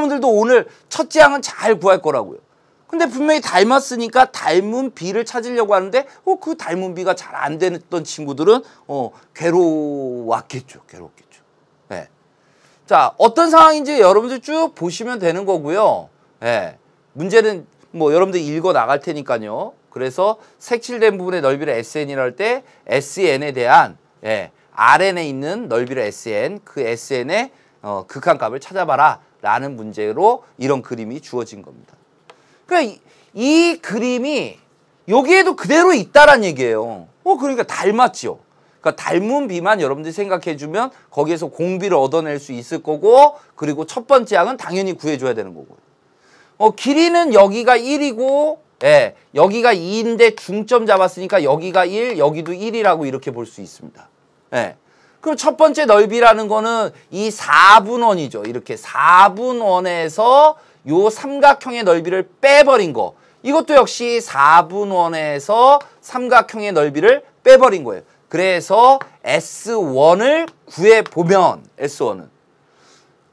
여러분들도 오늘 첫 재앙은 잘 구할 거라고요. 근데 분명히 닮았으니까 닮은 비를 찾으려고 하는데 어, 그 닮은 비가 잘 안 됐던 친구들은 어, 괴로웠겠죠. 괴롭겠죠. 네. 자, 어떤 상황인지 여러분들 쭉 보시면 되는 거고요. 네. 문제는 뭐 여러분들 읽어 나갈 테니까요. 그래서 색칠된 부분의 넓이를 SN이라 할때 SN에 대한 예, RN에 있는 넓이를 SN, 그 SN의 어, 극한값을 찾아봐라. 라는 문제로 이런 그림이 주어진 겁니다. 그러니까 이, 이 그림이 여기에도 그대로 있다라는 얘기예요. 어, 그러니까 닮았죠. 그러니까 닮은 비만 여러분들이 생각해주면 거기에서 공비를 얻어낼 수 있을 거고 그리고 첫 번째 항은 당연히 구해줘야 되는 거고 어, 길이는 여기가 1이고 예, 여기가 2인데 중점 잡았으니까 여기가 1, 여기도 1이라고 이렇게 볼 수 있습니다. 예. 그럼 첫 번째 넓이라는 거는 이 4분원이죠. 이렇게 4분원에서 요 삼각형의 넓이를 빼버린 거. 이것도 역시 4분원에서 삼각형의 넓이를 빼버린 거예요. 그래서 S1을 구해보면 S1은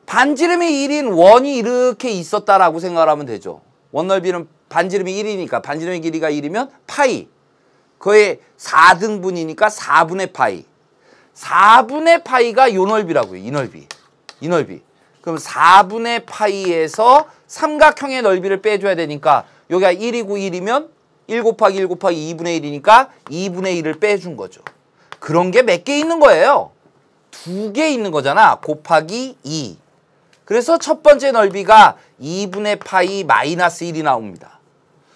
반지름이 1인 원이 이렇게 있었다라고 생각하면 되죠. 원 넓이는 반지름이 1이니까 반지름의 길이가 1이면 파이. 그의 4등분이니까 4분의 파이. 4분의 파이가 요 넓이라고요. 이 넓이. 이 넓이. 그럼 4분의 파이에서 삼각형의 넓이를 빼줘야 되니까 여기가 1이고 1이면 1 곱하기 1 곱하기 2분의 1이니까 2분의 1을 빼준 거죠. 그런 게 몇 개 있는 거예요? 두 개 있는 거잖아. 곱하기 2. 그래서 첫 번째 넓이가 2분의 파이 마이너스 1이 나옵니다.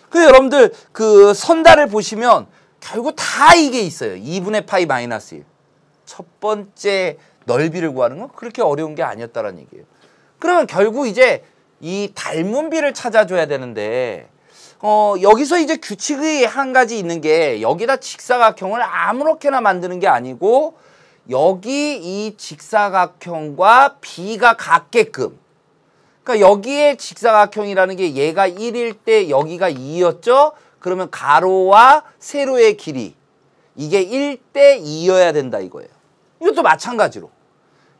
그 여러분들 그 선다를 보시면 결국 다 이게 있어요. 2분의 파이 마이너스 1. 첫 번째 넓이를 구하는 건 그렇게 어려운 게아니었다는 얘기예요. 그러면 결국 이제 이 닮은비를 찾아줘야 되는데 어, 여기서 이제 규칙이 한 가지 있는 게 여기다 직사각형을 아무렇게나 만드는 게 아니고 여기 이 직사각형과 비가 같게끔 그러니까 여기에 직사각형이라는 게 얘가 1일 때 여기가 2였죠? 그러면 가로와 세로의 길이 이게 1대 2여야 된다 이거예요. 이것도 마찬가지로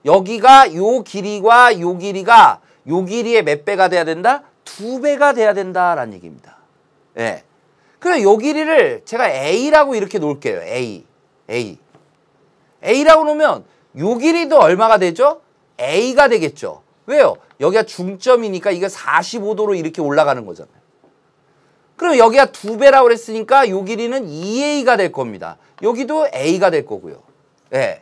여기가 요 길이와 요 길이가 요 길이의 몇 배가 돼야 된다? 두 배가 돼야 된다라는 얘기입니다. 예. 그럼 요 길이를 제가 A라고 이렇게 놓을게요. A. A. A라고 놓으면 요 길이도 얼마가 되죠? A가 되겠죠. 왜요? 여기가 중점이니까 이게 45도로 이렇게 올라가는 거잖아요. 그럼 여기가 두 배라고 그랬으니까 요 길이는 2A가 될 겁니다. 여기도 A가 될 거고요. 예.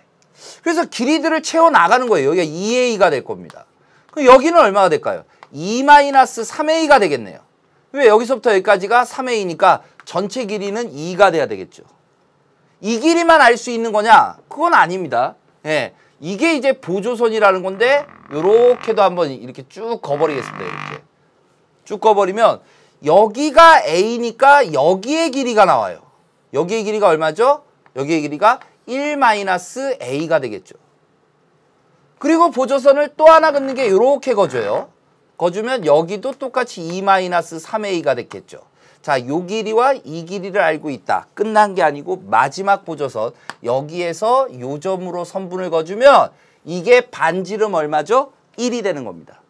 그래서 길이들을 채워나가는 거예요. 여기가 2a가 될 겁니다. 그럼 여기는 얼마가 될까요? 2-3a가 되겠네요. 왜 여기서부터 여기까지가 3a니까 전체 길이는 2가 돼야 되겠죠. 이 길이만 알 수 있는 거냐? 그건 아닙니다. 예. 이게 이제 보조선이라는 건데 이렇게도 한번 이렇게 쭉 거버리겠습니다. 이렇게. 쭉 거버리면 여기가 a니까 여기의 길이가 나와요. 여기의 길이가 얼마죠? 여기의 길이가 1-a가 되겠죠. 그리고 보조선을 또 하나 긋는 게 이렇게 거죠 거주면 여기도 똑같이 2-3a가 됐겠죠. 자, 요 길이와 이 길이를 알고 있다. 끝난 게 아니고 마지막 보조선 여기에서 요 점으로 선분을 거주면 이게 반지름 얼마죠? 1이 되는 겁니다.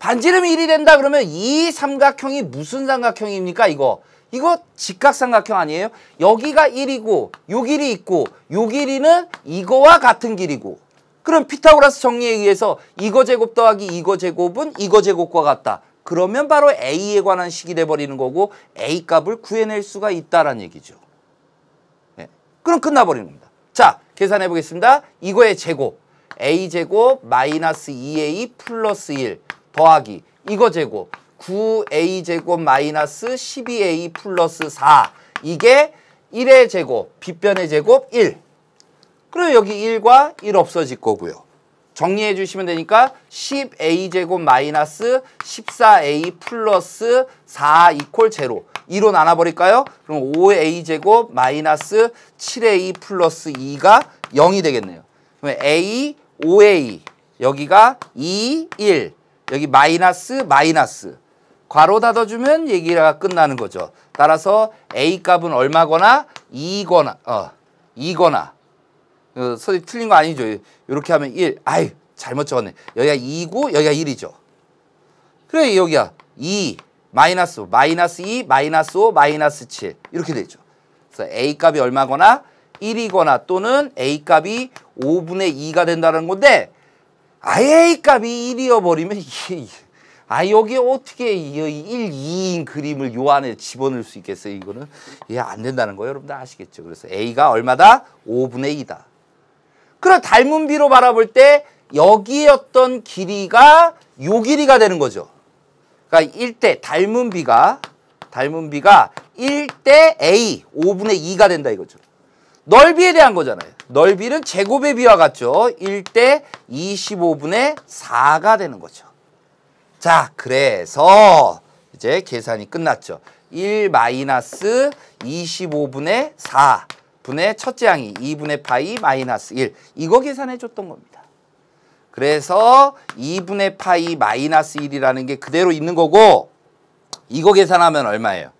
반지름이 1이 된다 그러면 이 삼각형이 무슨 삼각형입니까? 이거 이거 직각삼각형 아니에요? 여기가 1이고 요 길이 있고 요 길이는 이거와 같은 길이고 그럼 피타고라스 정리에 의해서 이거 제곱 더하기 이거 제곱은 이거 제곱과 같다. 그러면 바로 A에 관한 식이 돼버리는 거고 A 값을 구해낼 수가 있다는 얘기죠. 네. 그럼 끝나버리는 겁니다. 자, 계산해 보겠습니다. 이거의 제곱. A제곱 마이너스 2A 플러스 1 더하기 이거 제곱 9a 제곱 마이너스 12a 플러스 4 이게 1의 제곱, 빗변의 제곱 1 그리고 여기 1과 1 없어질 거고요. 정리해 주시면 되니까 10a 제곱 마이너스 14a 플러스 4 이콜 제로 2로 나눠버릴까요? 그럼 5a 제곱 마이너스 7a 플러스 2가 0이 되겠네요. 그럼 a, 5a 여기가 2, 1 여기 마이너스 마이너스 괄호 닫아주면 얘기가 끝나는 거죠. 따라서 A 값은 얼마거나 2거나 어 2거나 어, 그 선생님 틀린 거 아니죠. 이렇게 하면 1. 아유 잘못 적었네. 여기가 2고 여기가 1이죠. 그래 여기야 2 마이너스 5, 마이너스 2 마이너스 5 마이너스 7 이렇게 되죠. 그래서 A 값이 얼마거나 1이거나 또는 A 값이 5분의 2가 된다는 건데 아예 A 값이 1이어버리면 이게 아 여기 어떻게 이 1, 2인 그림을 요 안에 집어넣을 수 있겠어요? 이거는 예 안 된다는 거예요. 여러분들 아시겠죠? 그래서 A가 얼마다? 5분의 2다. 그럼 닮은 비로 바라볼 때 여기였던 길이가 요 길이가 되는 거죠. 그러니까 1대 닮은 비가 닮은 비가 1대 A 5분의 2가 된다 이거죠. 넓이에 대한 거잖아요. 넓이는 제곱의 비와 같죠. 1대 25분의 4가 되는 거죠. 자, 그래서 이제 계산이 끝났죠. 1 마이너스 25분의 4 분의 첫째 항이 2분의 파이 마이너스 1 이거 계산해 줬던 겁니다. 그래서 2분의 파이 마이너스 1이라는 게 그대로 있는 거고 이거 계산하면 얼마예요?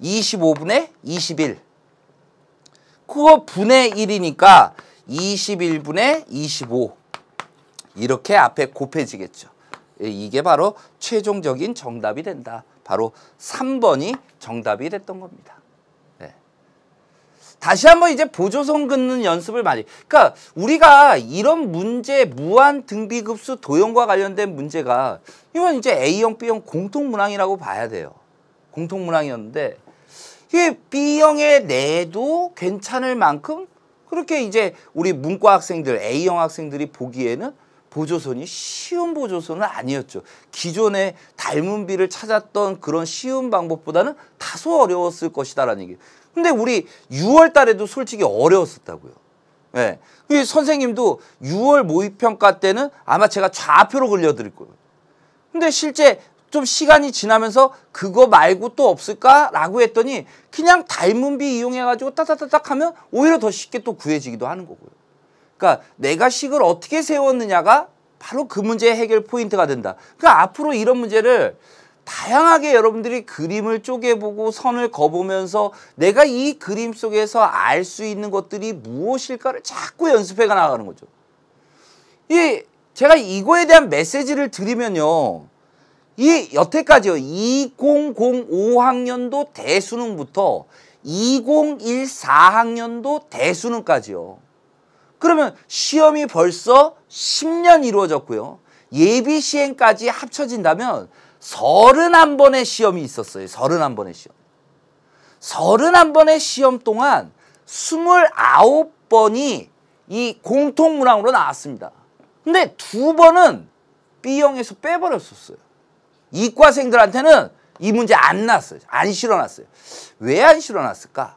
25분의 21 그거 분의 1이니까 21분의 25 이렇게 앞에 곱해지겠죠. 예, 이게 바로 최종적인 정답이 된다. 바로 3번이 정답이 됐던 겁니다. 네. 다시 한번 이제 보조선 긋는 연습을 많이 그러니까 우리가 이런 문제 무한 등비급수 도형과 관련된 문제가 이건 이제 A형 B형 공통문항이라고 봐야 돼요. 공통문항이었는데 이게 B형의 내도 괜찮을 만큼 그렇게 이제 우리 문과 학생들 A형 학생들이 보기에는 보조선이 쉬운 보조선은 아니었죠. 기존의 닮은 비를 찾았던 그런 쉬운 방법보다는 다소 어려웠을 것이다라는 얘기. 근데 우리 6월 달에도 솔직히 어려웠었다고요. 예. 네. 선생님도 6월 모의평가 때는 아마 제가 좌표로 걸려드릴 거예요. 근데 실제 좀 시간이 지나면서 그거 말고 또 없을까라고 했더니 그냥 닮은비 이용해가지고 따따따딱 하면 오히려 더 쉽게 또 구해지기도 하는 거고요. 그러니까 내가 식을 어떻게 세웠느냐가 바로 그 문제의 해결 포인트가 된다. 그러니까 앞으로 이런 문제를 다양하게 여러분들이 그림을 쪼개보고 선을 거보면서 내가 이 그림 속에서 알 수 있는 것들이 무엇일까를 자꾸 연습해 나가는 거죠. 이 제가 이거에 대한 메시지를 드리면요. 이 여태까지요. 2005학년도 대수능부터 2014학년도 대수능까지요. 그러면 시험이 벌써 10년 이루어졌고요. 예비 시행까지 합쳐진다면 31번의 시험이 있었어요. 31번의 시험. 31번의 시험 동안 29번이 이 공통문항으로 나왔습니다. 근데 두 번은 B형에서 빼버렸었어요. 이과생들한테는 이 문제 안 났어요. 안 실어놨어요. 왜 안 실어놨을까?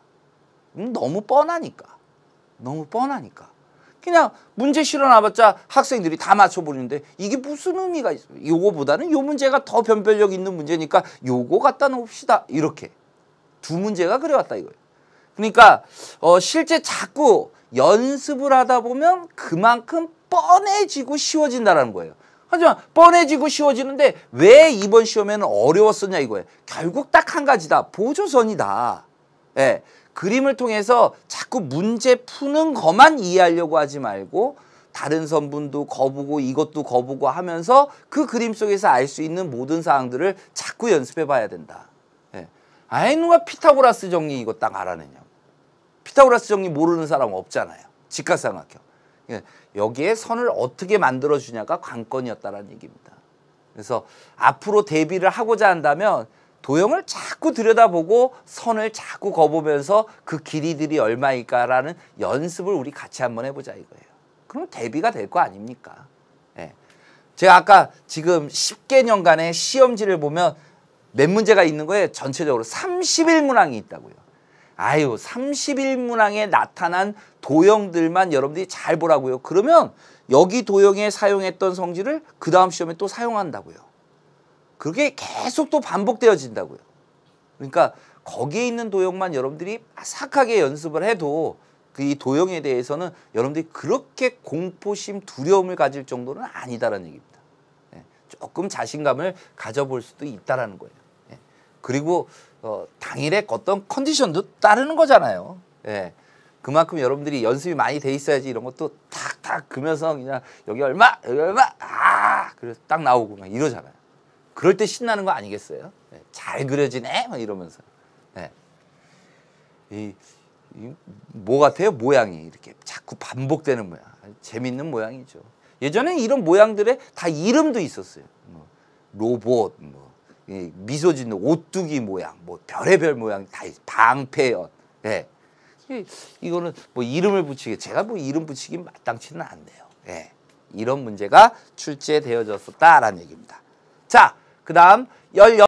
음, 너무 뻔하니까. 너무 뻔하니까. 그냥 문제 실어놔봤자 학생들이 다 맞춰버리는데 이게 무슨 의미가 있어요? 요거보다는 요 문제가 더 변별력 있는 문제니까 요거 갖다 놓읍시다. 이렇게 두 문제가 그려왔다 이거예요. 그러니까 어, 실제 자꾸 연습을 하다 보면 그만큼 뻔해지고 쉬워진다라는 거예요. 하지만 뻔해지고 쉬워지는데 왜 이번 시험에는 어려웠었냐 이거예요. 결국 딱 한 가지다. 보조선이다. 예. 그림을 통해서 자꾸 문제 푸는 것만 이해하려고 하지 말고 다른 선분도 거부고 이것도 거부고 하면서 그 그림 속에서 알 수 있는 모든 사항들을 자꾸 연습해 봐야 된다. 예. 아이 누가 피타고라스 정리 이거 딱알아내냐 피타고라스 정리 모르는 사람 없잖아요. 직각삼각형. 예. 여기에 선을 어떻게 만들어주냐가 관건이었다는 얘기입니다. 그래서 앞으로 대비를 하고자 한다면 도형을 자꾸 들여다보고 선을 자꾸 거보면서 그 길이들이 얼마일까라는 연습을 우리 같이 한번 해보자 이거예요. 그럼 대비가 될 거 아닙니까? 예. 제가 아까 지금 10개년간의 시험지를 보면 몇 문제가 있는 거예요 전체적으로 31문항이 있다고요. 아유 31문항에 나타난 도형들만 여러분들이 잘 보라고요. 그러면 여기 도형에 사용했던 성질을 그 다음 시험에 또 사용한다고요. 그게 계속 또 반복되어진다고요. 그러니까 거기에 있는 도형만 여러분들이 아삭하게 연습을 해도 그 이 도형에 대해서는 여러분들이 그렇게 공포심, 두려움을 가질 정도는 아니다라는 얘기입니다. 예. 조금 자신감을 가져볼 수도 있다라는 거예요. 예. 그리고 어, 당일에 어떤 컨디션도 따르는 거잖아요. 예. 그만큼 여러분들이 연습이 많이 돼 있어야지 이런 것도 탁탁 그면서 그냥 여기 얼마, 여기 얼마, 아, 그래서 딱 나오고 막 이러잖아요. 그럴 때 신나는 거 아니겠어요? 네. 잘 그려지네? 막 이러면서. 네. 이, 이, 뭐 같아요? 모양이 이렇게 자꾸 반복되는 모양. 재밌는 모양이죠. 예전에 이런 모양들에 다 이름도 있었어요. 뭐, 로봇, 뭐, 미소 짓는 오뚜기 모양, 뭐, 별의별 모양 다 있어요. 방패연. 네. 이거는 뭐 이름을 붙이게, 제가 뭐 이름 붙이기 마땅치는 않네요. 예. 이런 문제가 출제되어졌었다라는 얘기입니다. 자, 그 다음